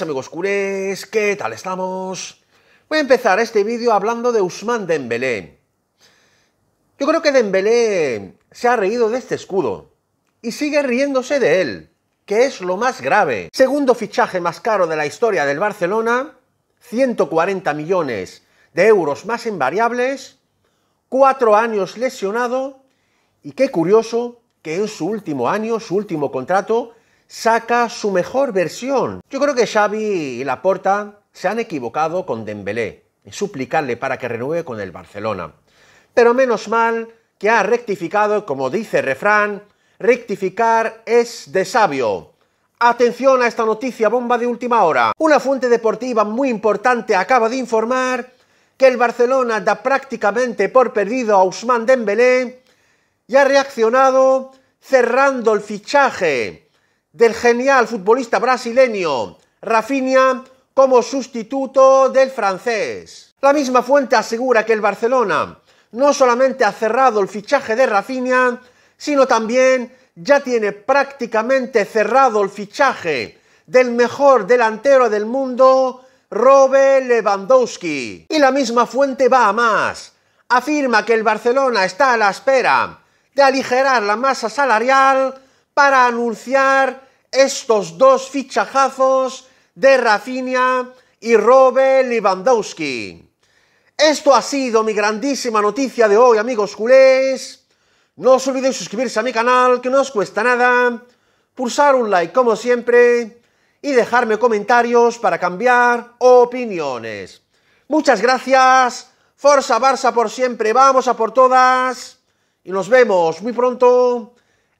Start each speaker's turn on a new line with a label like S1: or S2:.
S1: amigos curés, ¿qué tal estamos? Voy a empezar este vídeo hablando de Usman Dembélé. Yo creo que Dembélé se ha reído de este escudo y sigue riéndose de él, que es lo más grave. Segundo fichaje más caro de la historia del Barcelona, 140 millones de euros más en variables, cuatro años lesionado y qué curioso que en su último año, su último contrato, saca su mejor versión. Yo creo que Xavi y Laporta se han equivocado con Dembélé en suplicarle para que renueve con el Barcelona. Pero menos mal que ha rectificado, como dice el refrán, rectificar es de sabio. Atención a esta noticia bomba de última hora. Una fuente deportiva muy importante acaba de informar que el Barcelona da prácticamente por perdido a Ousmane Dembélé y ha reaccionado cerrando el fichaje del genial futbolista brasileño Rafinha como sustituto del francés. La misma fuente asegura que el Barcelona no solamente ha cerrado el fichaje de Rafinha, sino también ya tiene prácticamente cerrado el fichaje del mejor delantero del mundo, Robert Lewandowski. Y la misma fuente va a más. Afirma que el Barcelona está a la espera de aligerar la masa salarial para anunciar estos dos fichajazos de Rafinha y Robert Lewandowski. Esto ha sido mi grandísima noticia de hoy, amigos culés. No os olvidéis suscribirse a mi canal, que no os cuesta nada. Pulsar un like, como siempre. Y dejarme comentarios para cambiar opiniones. Muchas gracias. Forza Barça por siempre. Vamos a por todas. Y nos vemos muy pronto